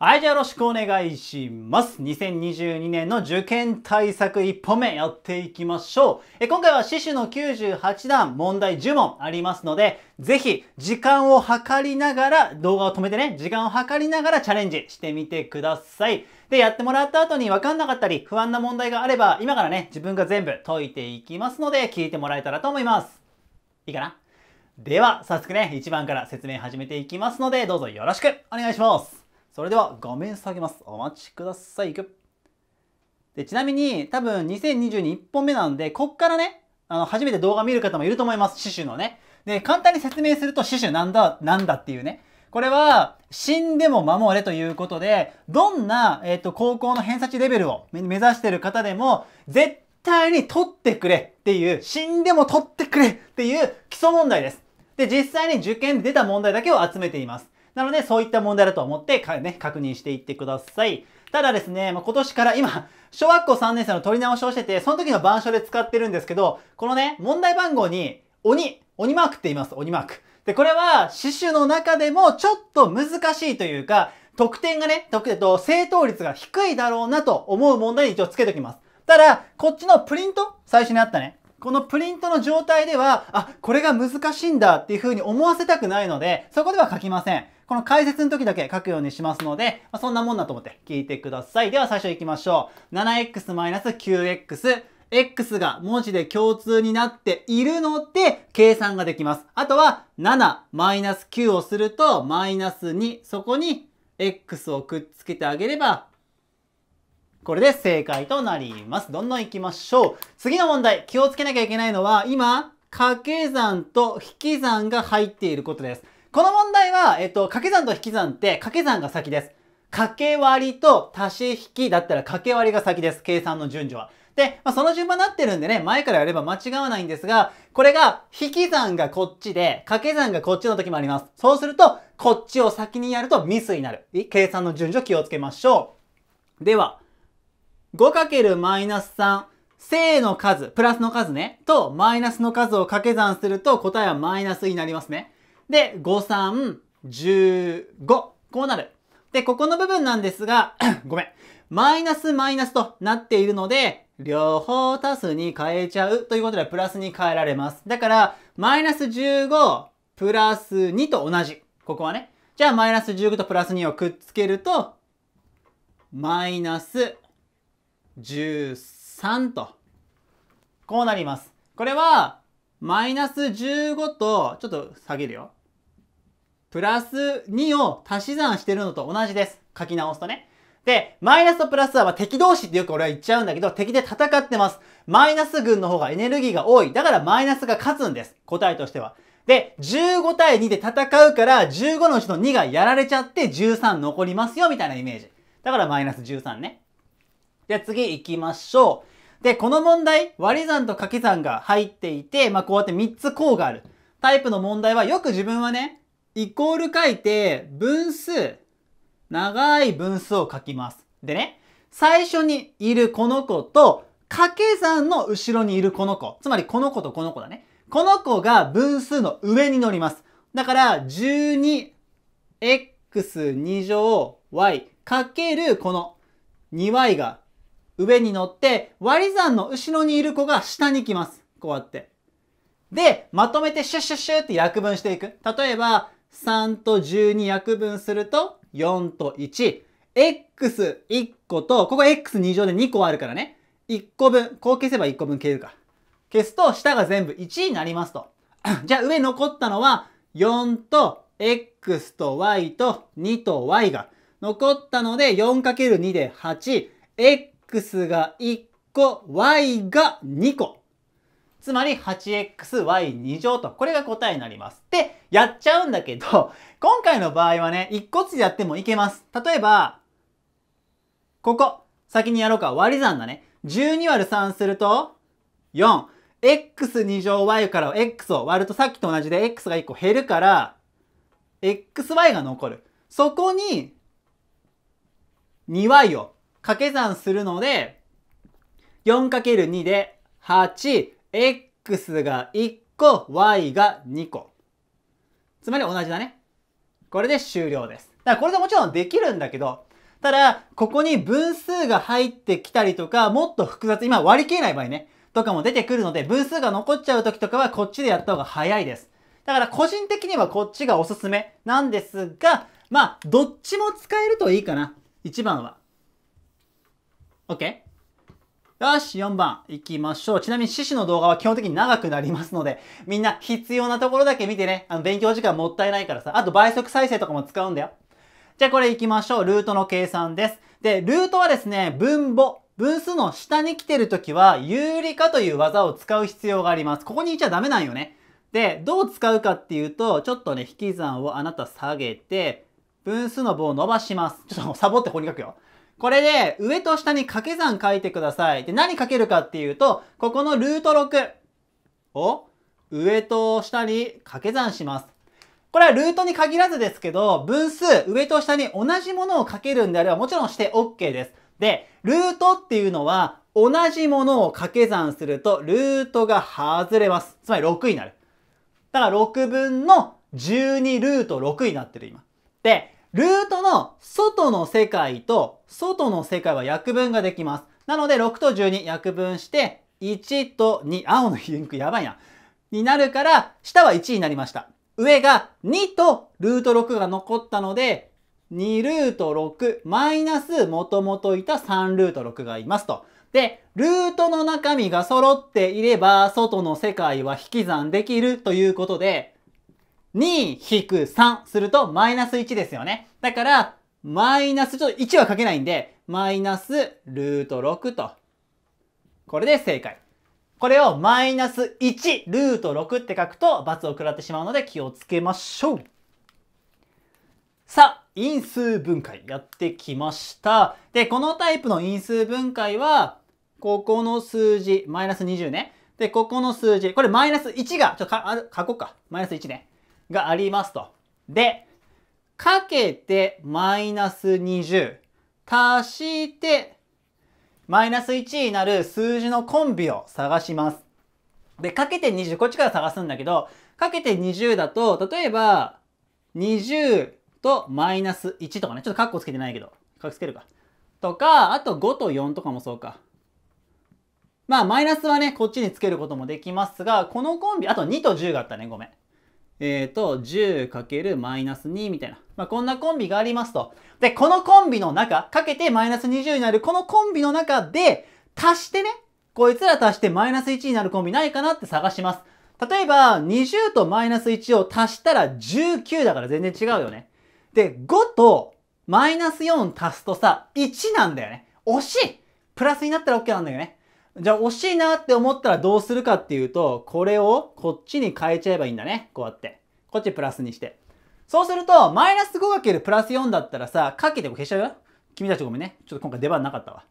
はい、じゃあよろしくお願いします。2022年の受験対策1本目やっていきましょう。え今回は死守の98段問題10問ありますので、ぜひ時間を計りながら、動画を止めてね、時間を計りながらチャレンジしてみてください。で、やってもらった後に分かんなかったり、不安な問題があれば、今からね、自分が全部解いていきますので、聞いてもらえたらと思います。いいかなでは、早速ね、1番から説明始めていきますので、どうぞよろしくお願いします。それでは画面下げます。お待ちください。でちなみに多分2022 1本目なんで、こっからね、あの、初めて動画見る方もいると思います。シシュのね。で、簡単に説明するとシシュなんだ、なんだっていうね。これは、死んでも守れということで、どんな、えっ、ー、と、高校の偏差値レベルを目指してる方でも、絶対に取ってくれっていう、死んでも取ってくれっていう基礎問題です。で、実際に受験で出た問題だけを集めています。なので、そういった問題だと思ってか、ね、確認していってください。ただですね、まあ、今年から今、小学校3年生の取り直しをしてて、その時の板書で使ってるんですけど、このね、問題番号に、鬼、鬼マークって言います、鬼マーク。で、これは、刺繍の中でもちょっと難しいというか、得点がね、得点と正答率が低いだろうなと思う問題に一応つけておきます。ただ、こっちのプリント、最初にあったね、このプリントの状態では、あ、これが難しいんだっていう風に思わせたくないので、そこでは書きません。この解説の時だけ書くようにしますので、まあ、そんなもんだと思って聞いてください。では最初行きましょう。7x-9x。x が文字で共通になっているので計算ができます。あとは7-9をすると -2 そこに x をくっつけてあげればこれで正解となります。どんどん行きましょう。次の問題、気をつけなきゃいけないのは、今、掛け算と引き算が入っていることです。この問題は、えっと、掛け算と引き算って掛け算が先です。掛け割りと足し引きだったら掛け割りが先です。計算の順序は。で、まあ、その順番になってるんでね、前からやれば間違わないんですが、これが引き算がこっちで、掛け算がこっちの時もあります。そうすると、こっちを先にやるとミスになる。計算の順序気をつけましょう。では、5×-3、正の数、プラスの数ね、とマイナスの数を掛け算すると答えはマイナスになりますね。で、5、3、15。こうなる。で、ここの部分なんですが、ごめん。マイナスマイナスとなっているので、両方足すに変えちゃうということで、プラスに変えられます。だから、マイナス15、プラス2と同じ。ここはね。じゃあ、マイナス15とプラス2をくっつけると、マイナス13と、こうなります。これは、マイナス15と、ちょっと下げるよ。プラス2を足し算してるのと同じです。書き直すとね。で、マイナスとプラスは敵同士ってよく俺は言っちゃうんだけど、敵で戦ってます。マイナス軍の方がエネルギーが多い。だからマイナスが勝つんです。答えとしては。で、15対2で戦うから、15のうちの2がやられちゃって13残りますよ、みたいなイメージ。だからマイナス13ね。ゃあ次行きましょう。で、この問題、割り算と掛け算が入っていて、まあ、こうやって3つ項がある。タイプの問題はよく自分はね、イコール書いて分数、長い分数を書きます。でね、最初にいるこの子と掛け算の後ろにいるこの子。つまりこの子とこの子だね。この子が分数の上に乗ります。だから 12x2 乗 y かけるこの 2y が上に乗って、割り算の後ろにいる子が下に来ます。こうやって。で、まとめてシュッシュッシュって約分していく。例えば、3と12約分すると、4と1。x1 個と、ここ x2 乗で2個あるからね。1個分、こう消せば1個分消えるか。消すと、下が全部1になりますと。じゃあ上残ったのは、4と x と y と2と y が残ったので 4×2 で8 x が1個、y が2個。つまり 8xy2 乗と、これが答えになります。で、やっちゃうんだけど、今回の場合はね、1個ずつやってもいけます。例えば、ここ、先にやろうか、割り算だね。12割る3すると、4。x2 乗 y から x を割るとさっきと同じで x が1個減るから、xy が残る。そこに、2y を掛け算するので、4×2 で 8x が1個、y が2個。つまり同じだね。これで終了です。だからこれでもちろんできるんだけど、ただ、ここに分数が入ってきたりとか、もっと複雑、今割り切れない場合ね、とかも出てくるので、分数が残っちゃう時とかはこっちでやった方が早いです。だから個人的にはこっちがおすすめなんですが、まあ、どっちも使えるといいかな。一番は。OK? よし、4番行きましょう。ちなみに獅子の動画は基本的に長くなりますので、みんな必要なところだけ見てね、あの勉強時間もったいないからさ、あと倍速再生とかも使うんだよ。じゃあこれ行きましょう。ルートの計算です。で、ルートはですね、分母、分数の下に来てるときは、有利化という技を使う必要があります。ここにいちゃダメなんよね。で、どう使うかっていうと、ちょっとね、引き算をあなた下げて、分数の棒を伸ばします。ちょっとサボってここに書くよ。これで、上と下に掛け算書いてください。で、何かけるかっていうと、ここのルート6を上と下に掛け算します。これはルートに限らずですけど、分数、上と下に同じものをかけるんであればもちろんして OK です。で、ルートっていうのは、同じものを掛け算すると、ルートが外れます。つまり6になる。だから6分の12ルート6になってる今。で、ルートの外の世界と外の世界は約分ができます。なので、6と12約分して、1と2、青のリンクやばいな。になるから、下は1になりました。上が2とルート6が残ったので、2ルート6マイナス元々いた3ルート6がいますと。で、ルートの中身が揃っていれば、外の世界は引き算できるということで、2-3するとマイナス1ですよね。だから、マイナス、ちょっと1は書けないんで、マイナスルート6と。これで正解。これをマイナス1ルート6って書くと罰を食らってしまうので気をつけましょう。さあ、因数分解やってきました。で、このタイプの因数分解は、ここの数字、マイナス20ね。で、ここの数字、これマイナス1が、ちょっとか、ある、書こうか。マイナス1ね。がありますと。で、かけてマイナス20足してマイナス1になる数字のコンビを探します。で、かけて20、こっちから探すんだけど、かけて20だと、例えば、20とマイナス1とかね、ちょっとカッコつけてないけど、カッコつけるか。とか、あと5と4とかもそうか。まあ、マイナスはね、こっちにつけることもできますが、このコンビ、あと2と10があったね、ごめん。えっ、ー、と、10× マイナス2みたいな。まあ、こんなコンビがありますと。で、このコンビの中、かけてマイナス20になるこのコンビの中で、足してね、こいつら足してマイナス1になるコンビないかなって探します。例えば、20とマイナス1を足したら19だから全然違うよね。で、5とマイナス4足すとさ、1なんだよね。惜しいプラスになったら OK なんだよね。じゃあ惜しいなって思ったらどうするかっていうと、これをこっちに変えちゃえばいいんだね。こうやって。こっちプラスにして。そうすると、マイナス 5× プラス4だったらさ、かけても消しちゃうよ。君たちごめんね。ちょっと今回出番なかったわ。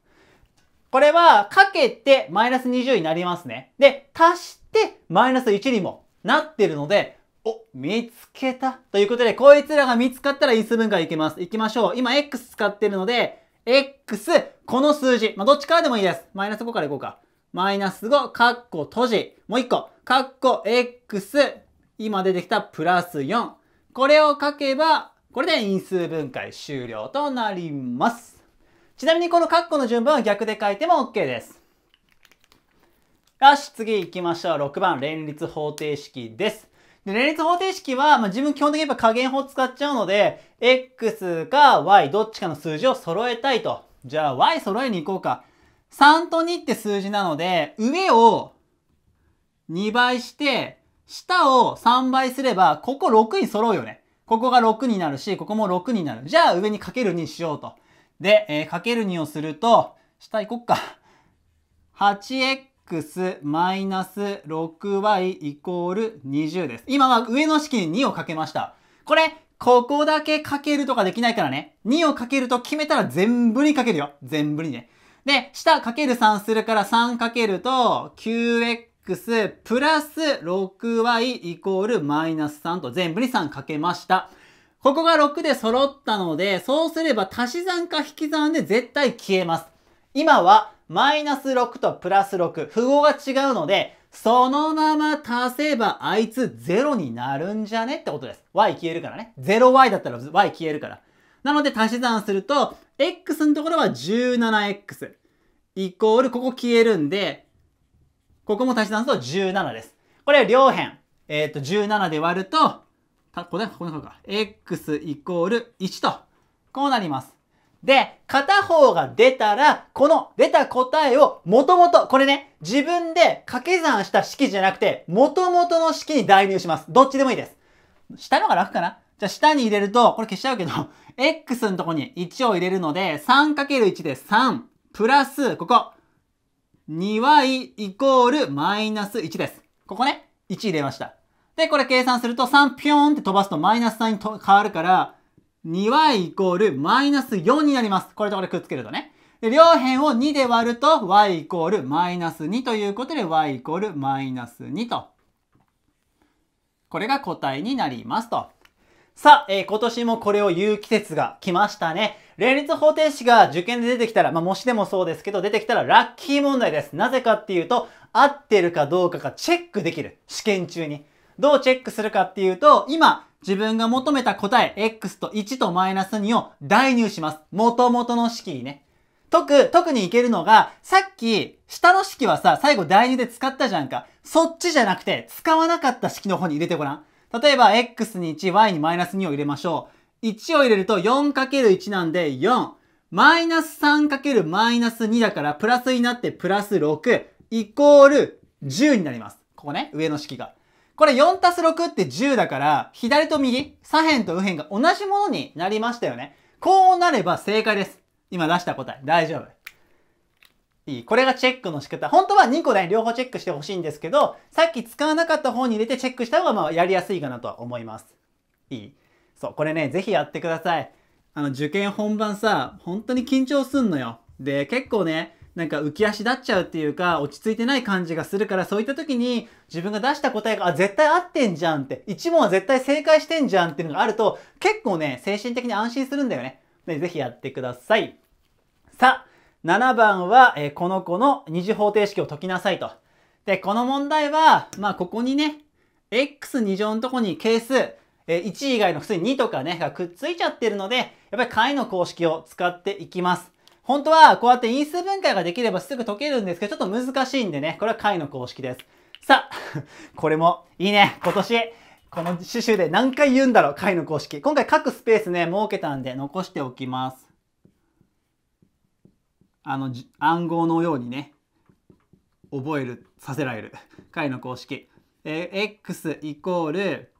これは、かけてマイナス20になりますね。で、足してマイナス1にもなってるので、お、見つけた。ということで、こいつらが見つかったら因数分解いきます。いきましょう。今 X 使ってるので、x、この数字。まあ、どっちからでもいいです。マイナス5からいこうか。マイナス5、カッコ閉じ。もう1個。カッコ x、今出てきたプラス4。これを書けば、これで因数分解終了となります。ちなみにこのカッコの順番は逆で書いても OK です。よし、次行きましょう。6番、連立方程式です。で、連立方程式は、まあ、自分基本的にやっぱ加減法使っちゃうので、x か y どっちかの数字を揃えたいと。じゃあ y 揃えに行こうか。3と2って数字なので、上を2倍して、下を3倍すれば、ここ6に揃うよね。ここが6になるし、ここも6になる。じゃあ上にかける2しようと。で、えー、かける2をすると、下行こっか。8x x マイナス 6y イコール20です。今は上の式に2をかけました。これ、ここだけかけるとかできないからね。2をかけると決めたら全部にかけるよ。全部にね。で、下かける3するから3かけると 9x プラス 6y イコールマイナス3と全部に3かけました。ここが6で揃ったので、そうすれば足し算か引き算で絶対消えます。今はマイナス6とプラス6、符号が違うので、そのまま足せばあいつ0になるんじゃねってことです。y 消えるからね。0y だったら y 消えるから。なので足し算すると、x のところは 17x イコール、ここ消えるんで、ここも足し算すると17です。これ両辺、えっ、ー、と、17で割ると、これ、ここか。x イコール1と、こうなります。で、片方が出たら、この出た答えを、もともと、これね、自分で掛け算した式じゃなくて、もともとの式に代入します。どっちでもいいです。下のが楽かなじゃあ下に入れると、これ消しちゃうけど、x のとこに1を入れるので、3×1 で3、プラス、ここ、2y イコールマイナス1です。ここね、1入れました。で、これ計算すると3ピョーンって飛ばすとマイナス3に変わるから、2y イコールマイナス4になります。これとこれくっつけるとね。で、両辺を2で割ると y イコールマイナス2ということで y イコールマイナス2と。これが答えになりますと。さあ、えー、今年もこれを言う季節が来ましたね。連立方程式が受験で出てきたら、まあ、模試でもそうですけど、出てきたらラッキー問題です。なぜかっていうと、合ってるかどうかがチェックできる。試験中に。どうチェックするかっていうと、今、自分が求めた答え x と1とマイナス2を代入します。元々の式にね。特、特にいけるのが、さっき、下の式はさ、最後代入で使ったじゃんか。そっちじゃなくて、使わなかった式の方に入れてごらん。例えば、x に1、y にマイナス2を入れましょう。1を入れると 4×1 なんで4。マイナス 3× マイナス2だから、プラスになってプラス6、イコール10になります。ここね、上の式が。これ4たす6って10だから、左と右、左辺と右辺が同じものになりましたよね。こうなれば正解です。今出した答え。大丈夫。いい。これがチェックの仕方。本当は2個ね、両方チェックしてほしいんですけど、さっき使わなかった方に入れてチェックした方がまあやりやすいかなとは思います。いい。そう、これね、ぜひやってください。あの、受験本番さ、本当に緊張すんのよ。で、結構ね、なんか浮き足立っちゃうっていうか、落ち着いてない感じがするから、そういった時に自分が出した答えが、あ、絶対合ってんじゃんって、一問は絶対正解してんじゃんっていうのがあると、結構ね、精神的に安心するんだよね。ね、ぜひやってください。さあ、7番は、えー、この子の二次方程式を解きなさいと。で、この問題は、まあ、ここにね、x2 乗のとこに係数、え1以外の普通に2とかね、がくっついちゃってるので、やっぱり解の公式を使っていきます。本当はこうやって因数分解ができればすぐ解けるんですけど、ちょっと難しいんでね、これは解の公式です。さあ、これもいいね、今年。この刺繍で何回言うんだろう、解の公式。今回各スペースね、設けたんで残しておきます。あの、暗号のようにね、覚える、させられる。解の公式。え x イコール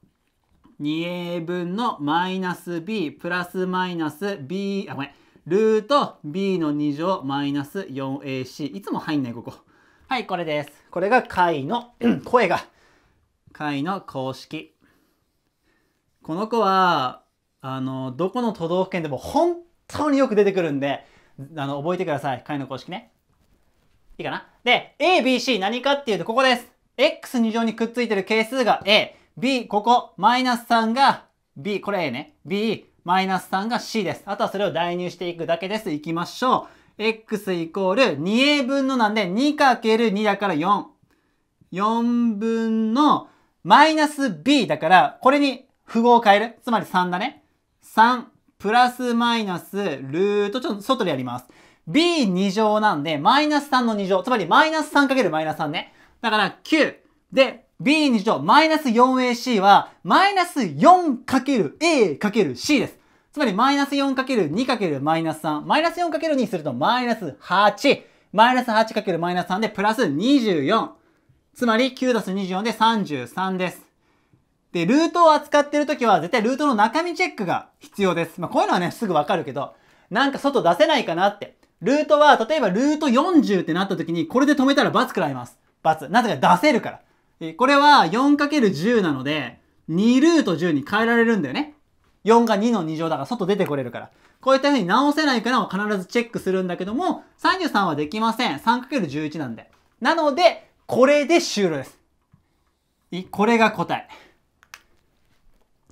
2a 分のマイナス b プラスマイナス b、あ、ごめん。ルート b の2乗マイナス 4ac。いつも入んない、ここ。はい、これです。これが解の、声が、解の公式。この子は、あの、どこの都道府県でも本当によく出てくるんで、あの、覚えてください。解の公式ね。いいかなで、A、B、C 何かっていうと、ここです。x2 乗にくっついてる係数が a、b、ここ、マイナス3が b、これ a ね。b、マイナス3が C です。あとはそれを代入していくだけです。いきましょう。x イコール 2a 分のなんで 2×2 だから4。4分のマイナス b だから、これに符号を変える。つまり3だね。3プラスマイナスルート、ちょっと外でやります。b2 乗なんで、マイナス3の2乗。つまりマイナス 3× マイナス3ね。だから9。で、b2 乗マイナス 4ac は、マイナス 4×a×c です。つまりマイナス 4×2× マイナス3。マイナス 4× にするとマイナス8。マイナス 8× マイナス3でプラス24。つまり9 24で33です。で、ルートを扱ってるときは絶対ルートの中身チェックが必要です。まあこういうのはね、すぐわかるけど、なんか外出せないかなって。ルートは、例えばルート40ってなったときに、これで止めたら×食らいます。×。なぜか出せるから。これは 4×10 なので、2ルート10に変えられるんだよね。4が2の2乗だから外出てこれるから。こういった風に直せないからを必ずチェックするんだけども、33はできません。3×11 なんで。なので、これで終了です。い、これが答え。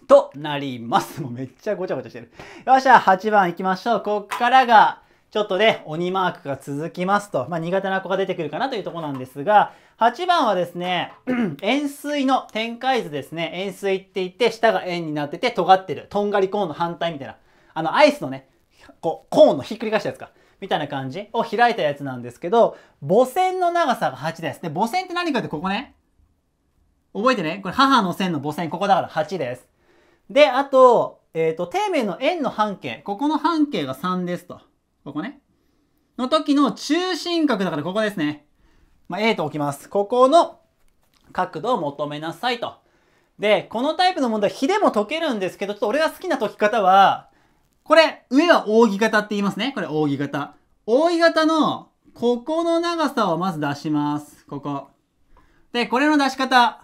となります。もうめっちゃごちゃごちゃしてる。よっしゃ、8番行きましょう。こっからが、ちょっとね、鬼マークが続きますと、まあ、苦手な子が出てくるかなというとこなんですが、8番はですね、円錐の展開図ですね。円錐って言って、下が円になってて尖ってる。とんがりコーンの反対みたいな。あの、アイスのね、こう、コーンのひっくり返したやつか。みたいな感じを開いたやつなんですけど、母線の長さが8です。で、母線って何かってここね。覚えてね。これ母の線の母線、ここだから8です。で、あと、えっ、ー、と、底面の円の半径。ここの半径が3ですと。ここね。の時の中心角だからここですね。まあ、A と置きます。ここの角度を求めなさいと。で、このタイプの問題、比でも解けるんですけど、ちょっと俺が好きな解き方は、これ、上は扇形って言いますね。これ、扇形。扇形の、ここの長さをまず出します。ここ。で、これの出し方、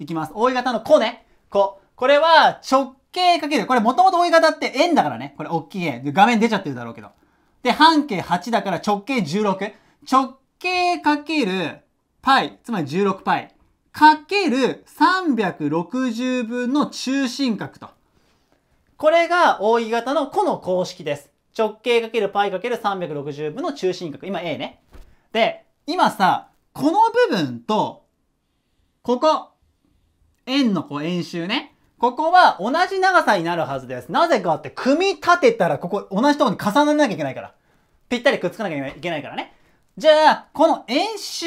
いきます。扇形のこね。こ。これは直径かける。これもともと扇形って円だからね。これ大きい円。画面出ちゃってるだろうけど。で、半径8だから直径16。直径かけるパイ、つまり16パイ、かける360分の中心角と。これが扇形の弧の公式です。直径かけるパイかける360分の中心角。今 A ね。で、今さ、この部分と、ここ、円のこう円周ね。ここは同じ長さになるはずです。なぜかって、組み立てたらここ同じとこに重ならなきゃいけないから。ぴったりくっつかなきゃいけないからね。じゃあ、この円周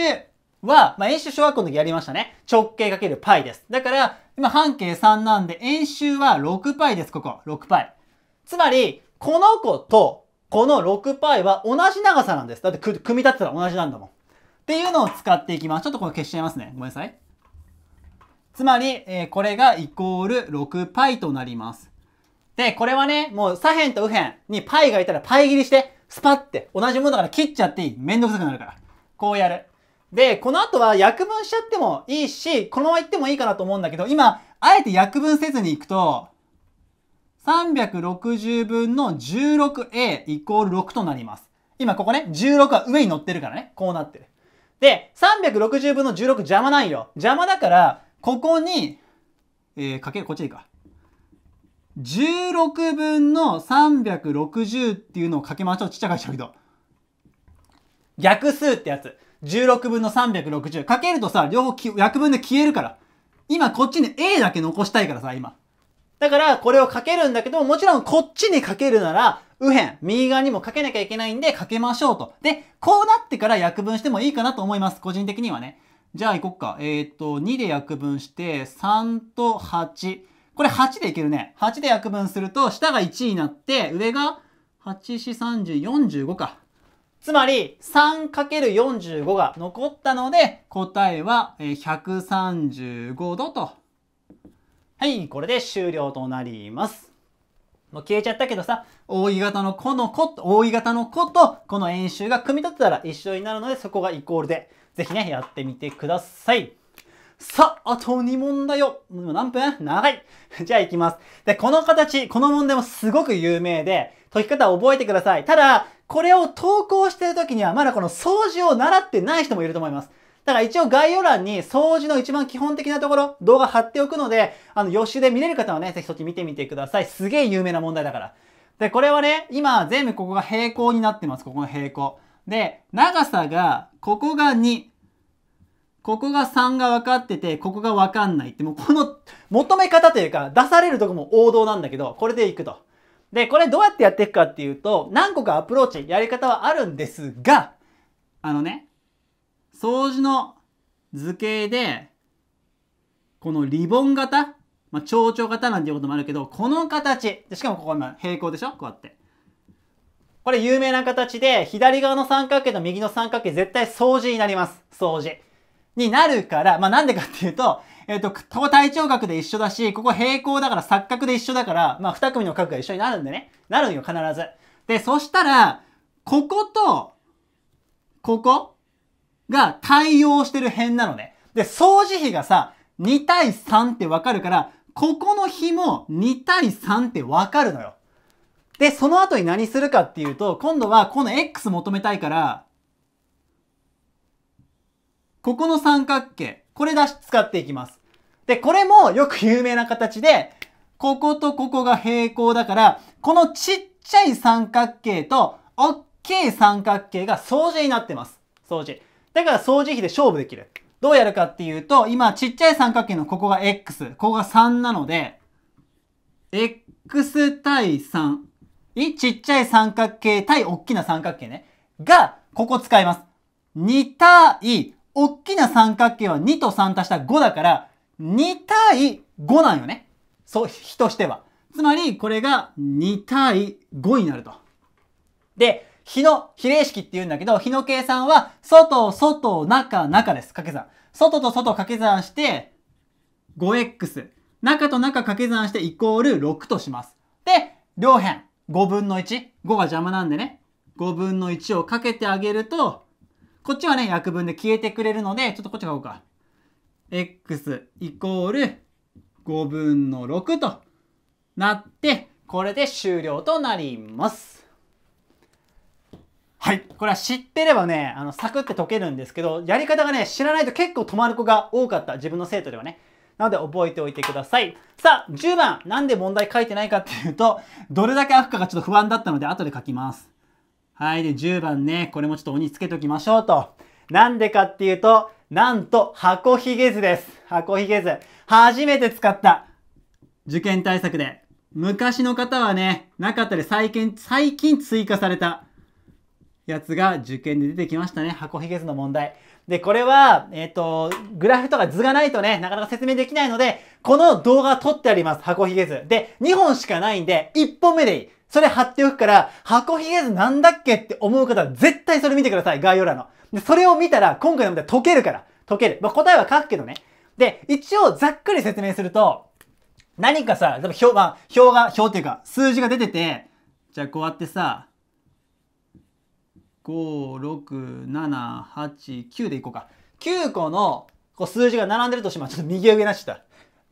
は、まあ、円周小学校の時やりましたね。直径かける π です。だから、今半径3なんで、円周は 6π です、ここ。6π。つまり、この子と、この 6π は同じ長さなんです。だって、組み立てたら同じなんだもん。っていうのを使っていきます。ちょっとこれ消しちゃいますね。ごめんなさい。つまり、えー、これがイコール 6π となります。で、これはね、もう左辺と右辺に π がいたら π 切りして、スパって同じものだから切っちゃっていいめんどくさくなるからこうやるでこの後は約分しちゃってもいいしこのままいってもいいかなと思うんだけど今あえて約分せずにいくと360分の 16a イコール6となります今ここね16は上に乗ってるからねこうなってるで360分の16邪魔ないよ邪魔だからここに、えー、かけるこっちでいいか16分の360っていうのをかけましょう。ちっちゃくしたけど。逆数ってやつ。16分の360。かけるとさ、両方約分で消えるから。今こっちに A だけ残したいからさ、今。だからこれをかけるんだけども、ちろんこっちにかけるなら、右辺、右側にもかけなきゃいけないんでかけましょうと。で、こうなってから約分してもいいかなと思います。個人的にはね。じゃあ行こっか。えっ、ー、と、2で約分して、3と8。これ8でいけるね。8で約分すると、下が1になって、上が8 4 3 0 4 5か。つまり 3×45 が残ったので答えは135度と。はい、これで終了となります。もう消えちゃったけどさ、扇形のこの子、扇形の子とこの円周が組み立てたら一緒になるのでそこがイコールで、ぜひね、やってみてください。さあ、あと2問だよ。もう何分長い。じゃあ行きます。で、この形、この問題もすごく有名で、解き方を覚えてください。ただ、これを投稿してる時にはまだこの掃除を習ってない人もいると思います。だから一応概要欄に掃除の一番基本的なところ、動画貼っておくので、あの予習で見れる方はね、ぜひそっち見てみてください。すげえ有名な問題だから。で、これはね、今全部ここが平行になってます。ここの平行。で、長さが、ここが2、ここが3が分かってて、ここが分かんないって、もうこの求め方というか、出されるとこも王道なんだけど、これでいくと。で、これどうやってやっていくかっていうと、何個かアプローチ、やり方はあるんですが、あのね、掃除の図形で、このリボン型、まあ、蝶々型なんていうこともあるけど、この形、しかもここ今平行でしょこうやって。これ有名な形で、左側の三角形と右の三角形絶対相似になります。相似。になるから、まあ、なんでかっていうと、えっ、ー、と、ここ対頂角で一緒だし、ここ平行だから錯角で一緒だから、まあ、二組の角が一緒になるんでね。なるんよ、必ず。で、そしたら、ここと、ここが対応してる辺なのね。で、相除比がさ、2対3ってわかるから、ここの比も2対3ってわかるのよ。で、その後に何するかっていうと、今度はこの x 求めたいから、ここの三角形、これだし、使っていきます。で、これもよく有名な形で、こことここが平行だから、このちっちゃい三角形と、おっきい三角形が相似になってます。相似。だから相似比で勝負できる。どうやるかっていうと、今、ちっちゃい三角形のここが x、ここが3なので、x 対3、ちっちゃい三角形対大きな三角形ね、が、ここ使います。2対大きな三角形は2と3足した5だから、2対5なんよね。そう、比としては。つまり、これが2対5になると。で、比の比例式って言うんだけど、比の計算は、外、外、中、中です。掛け算。外と外掛け算して、5x。中と中掛け算して、イコール6とします。で、両辺、5分の1。5が邪魔なんでね。5分の1をかけてあげると、こっちはね、約分で消えてくれるので、ちょっとこっち書こうか。x イコール5分の6となって、これで終了となります。はい。これは知ってればね、あの、サクって解けるんですけど、やり方がね、知らないと結構止まる子が多かった。自分の生徒ではね。なので覚えておいてください。さあ、10番。なんで問題書いてないかっていうと、どれだけ開くかがちょっと不安だったので、後で書きます。はい。で、10番ね、これもちょっと鬼つけときましょうと。なんでかっていうと、なんと、箱ひげ図です。箱ひげ図。初めて使った。受験対策で。昔の方はね、なかったで最近、最近追加された。やつが受験で出てきましたね。箱ひげ図の問題。で、これは、えっ、ー、と、グラフとか図がないとね、なかなか説明できないので、この動画撮ってあります。箱ひげ図。で、2本しかないんで、1本目でいい。それ貼っておくから、箱ひげ図なんだっけって思う方は絶対それ見てください。概要欄の。で、それを見たら、今回の問題解けるから。解ける。まあ、答えは書くけどね。で、一応ざっくり説明すると、何かさ、表、まあ、表が、表っていうか、数字が出てて、じゃあこうやってさ、56789でいこうか9個のこう数字が並んでるとしてもちょっと右上になっちゃった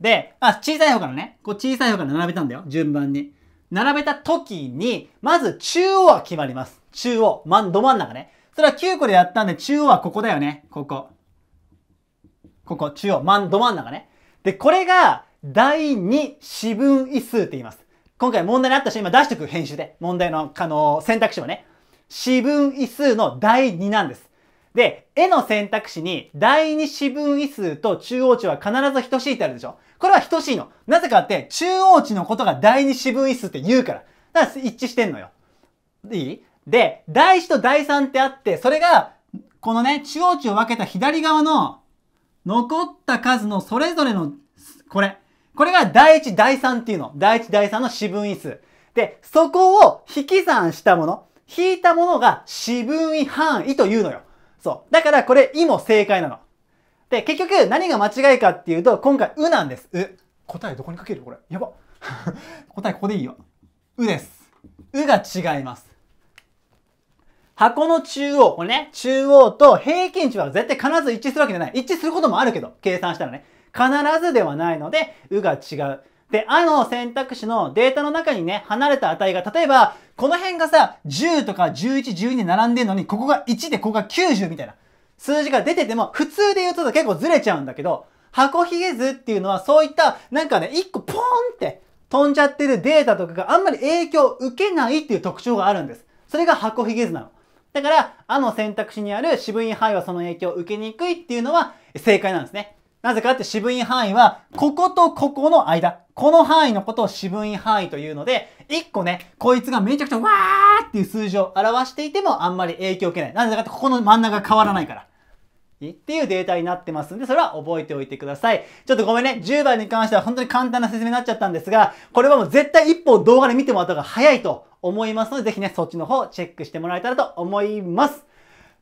で、あ、小さい方からねこう小さい方から並べたんだよ順番に並べた時にまず中央は決まります中央、ま、ど真ん中ねそれは9個でやったんで中央はここだよねここここ中央、まん、ど真ん中ねでこれが第2四分位数って言います今回問題にあったし今出しておく編集で問題のあの選択肢をね四分位数の第二なんです。で、絵の選択肢に第二四分位数と中央値は必ず等しいってあるでしょこれは等しいの。なぜかって中央値のことが第二四分位数って言うから。だから一致してんのよ。いいで、第一と第三ってあって、それが、このね、中央値を分けた左側の残った数のそれぞれの、これ。これが第一、第三っていうの。第一、第三の四分位数。で、そこを引き算したもの。引いたものが四分位範囲というのよ。そう。だからこれ、いも正解なの。で、結局何が間違いかっていうと、今回、うなんです。う。答えどこにかけるこれ。やば。答えここでいいよ。うです。うが違います。箱の中央、これね、中央と平均値は絶対必ず一致するわけじゃない。一致することもあるけど、計算したらね。必ずではないので、うが違う。で、あの選択肢のデータの中にね、離れた値が、例えば、この辺がさ、10とか11、12で並んでるのに、ここが1で、ここが90みたいな数字が出てても、普通で言うと結構ずれちゃうんだけど、箱ひげ図っていうのはそういった、なんかね、1個ポーンって飛んじゃってるデータとかがあんまり影響を受けないっていう特徴があるんです。それが箱ひげ図なの。だから、あの選択肢にある四分位範囲はその影響を受けにくいっていうのは正解なんですね。なぜかって四分位範囲は、こことここの間。この範囲のことを四分位範囲というので、1個ね、こいつがめちゃくちゃわーっていう数字を表していてもあんまり影響を受けない。なぜかってここの真ん中が変わらないから。っていうデータになってますんで、それは覚えておいてください。ちょっとごめんね。10番に関しては本当に簡単な説明になっちゃったんですが、これはもう絶対一歩動画で見てもらった方が早いと思いますので、ぜひね、そっちの方チェックしてもらえたらと思います。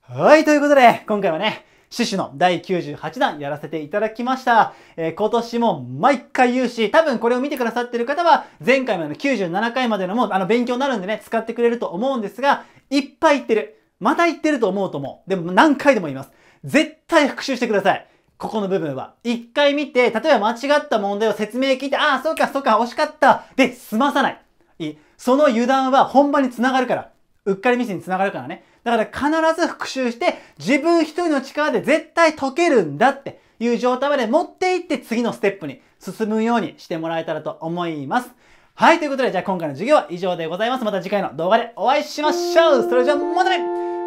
はい、ということで、今回はね、獅子の第98弾やらせていただきました。えー、今年も毎回言うし、多分これを見てくださってる方は、前回までの97回までのもう、あの、勉強になるんでね、使ってくれると思うんですが、いっぱい言ってる。また言ってると思うと思う。でも何回でも言います。絶対復習してください。ここの部分は。一回見て、例えば間違った問題を説明聞いて、ああ、そうか、そうか、惜しかった。で、済まさない。いその油断は本番につながるから。うっかりミスにつながるからね。だから必ず復習して、自分一人の力で絶対解けるんだっていう状態まで持っていって次のステップに進むようにしてもらえたらと思います。はい、ということで、じゃあ今回の授業は以上でございます。また次回の動画でお会いしましょうそれじゃあ、またね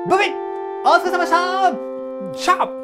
ブビお疲れ様でしたャプ